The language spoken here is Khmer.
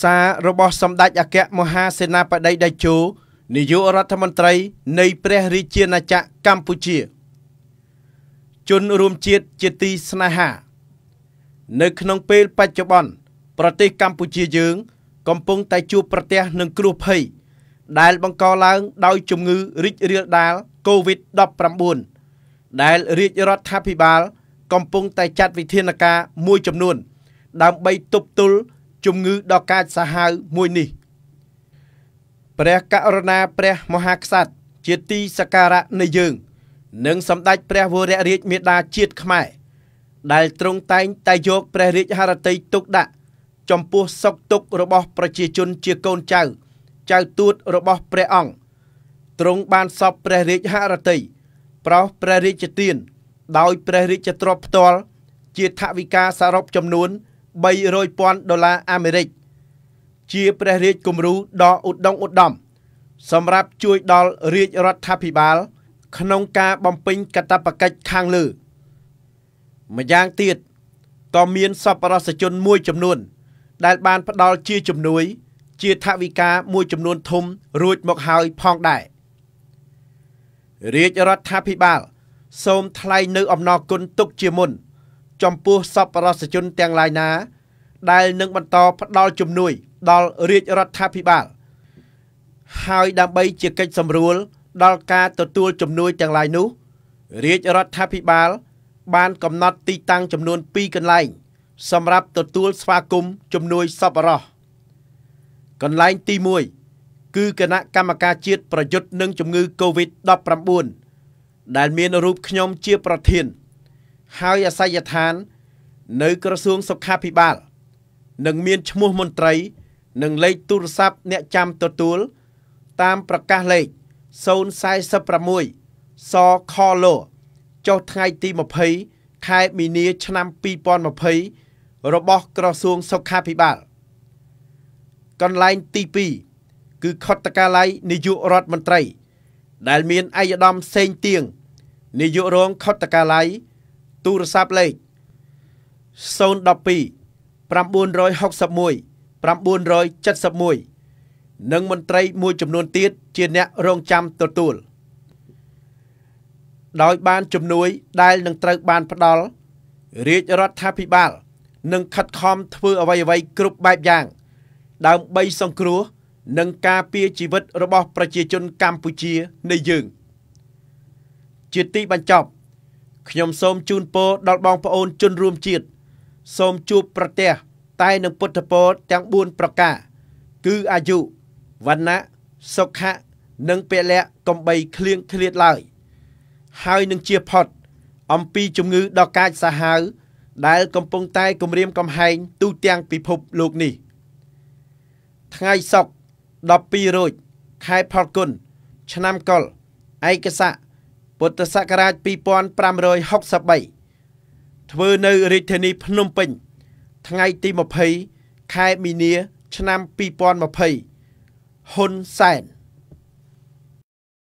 សាររបស់សម្ដេចអគ្គមហាសេនាបតីតេជោនាយករដ្ឋមន្ត្រី នៃ ព្រះរាជាណាចក្រកម្ពុជា ជនរួមជាតិជាទីស្នេហា នៅក្នុងពេលបច្ចុប្បន្នប្រទេសកម្ពុជាយើង កំពុងតែជួបប្រទះនឹងគ្រោះភ័យដែលបង្កឡើង ដោយជំងឺរីករាលដាល COVID-19 ដែល រាជរដ្ឋាភិបាល កំពុងតែចាត់វិធានការមួយចំនួន ដើម្បីទប់ទល់ជំងឺដ៏កាចសាហាវមួយនេះព្រះករុណា ព្រះ មហាក្សត្រជាទីសក្ការៈនៃយើង និង សម្ដេចព្រះវររាជមេដាជាតិខ្មែរ ដែលទ្រង់តែងតែយកព្រះរាជហឫទ័យទុកដាក់ចំពោះសុខទុក្ខរបស់ ប្រជាជនជាកូនចៅចៅទួតរបស់ព្រះអង្គទ្រង់បានសពព្រះរាជហឫទ័យប្រោសព្រះរាជទានដោយ ព្រះរាជទ្រព្យផ្ទាល់ជាថវិកាសរុបចំនួន1 300,000ដុល្លារអាមេរិកជាព្រះរាជគំរូដ៏ឧត្តមឧត្តមសម្រាប់ជួយដល់រាជរដ្ឋាភិបាល ក្នុងការបំពេញកាតព្វកិច្ចខាងលើ ម្យ៉ាងទៀតក៏មានសប្បុរសជនមួយចំនួន ដែលបាន ផ្ដល់ជាជំនួយ ជាថវិកាមួយចំនួនធំរួចមកហើយផងដែររាជរដ្ឋាភិបាល សូមថ្លែងនៅអំណរគុណទុកជាមុនចំពោះសប្បុរសជនទាំងឡាយណាដែលនឹងបន្តផ្ដល់ជំនួយ ដល់រាជរដ្ឋាភិបាល ហើយដើម្បីជាកិច្ចសម្រួល ដល់ការទទួលជំនួយទាំងឡាយនោះរាជរដ្ឋាភិបាល បានកំណត់ទីតាំងចំនួន2កន្លែង សម្រាប់ទទួលស្វាគមន៍ជំនួយសប្បុរស កន្លែងទី1គឺគណៈកម្មការជាតិប្រយុទ្ធនឹងជំងឺ Covid-19 ដែលមាន រូបខ្ញុំជាប្រធាន។ហើយអាសយដ្ឋាន នៅ ក្រសួងសុខាភិបាលនឹងមាន ឈ្មោះមន្ត្រីនិងលេខទូរស័ព្ទអ្នកចាំទទួលតាមប្រកាសលេខ046សខលោចុះថ្ងៃទី20ខែមីនាឆ្នាំ2020របស់ក្រសួងសុខាភិបាល កន្លែងទី2គឺខុត្តកាល័យនាយករដ្ឋមន្ត្រី ដែលមានឯកឧត្តមសេងទៀងនាយករងខុត្តកាល័យទូរស័ព្ទលេខ012 961 971និងមន្ត្រី មួយចំនួនទៀតជាអ្នករងចាំទទួលដោយបានជំនួយដែលនឹងត្រូវបានផ្ដល់រាជរដ្ឋាភិបាលនឹងខិតខំធ្វើអ្វីៗគ្រប់បែបយ៉ាង ដើម្បីសង្គ្រោះនិងការពារជីវិត របស់ប្រជាជន កម្ពុជានៃយើងជាទីបញ្ចប់ខ្ញុំសូមជូនពរដល់បងប្អូនជនរួមជាតិសូមជួបប្រទះតែនឹងពុទ្ធពរទាំង4ប្រការ គឺអាយុវណ្ណៈសុខៈនិងពលៈកំបីឃ្លៀងឃ្លាតឡើយហើយនឹងជាផុតអំពីជំងឺដ៏កាចសាហាវដែលកំពុងតែគំរាមកំហែងទូទាំងពិភពលោកនេះ ថ្ងៃសុក្រ12រោចខែផលគុណឆ្នាំកុលឯកសារពុទ្ធសករាជ2563ធ្វើនៅរាជធានីភ្នំពេញថ្ងៃទី20ខែមីនាឆ្នាំ2020ហ៊ុនសែន